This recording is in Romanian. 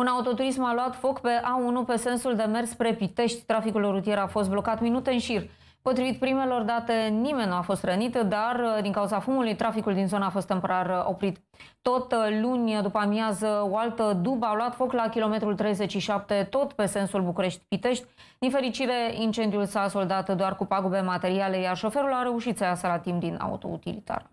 Un autoturism a luat foc pe A1 pe sensul de mers spre Pitești. Traficul rutier a fost blocat minute în șir. Potrivit primelor date, nimeni nu a fost rănit, dar uh, din cauza fumului, traficul din zona a fost temporar uh, oprit. Tot uh, luni după amiază, o altă dubă a luat foc la kilometrul 37, tot pe sensul București-Pitești. Din fericire, incendiul s-a soldat doar cu pagube materiale, iar șoferul a reușit să iasă la timp din autoutilitar.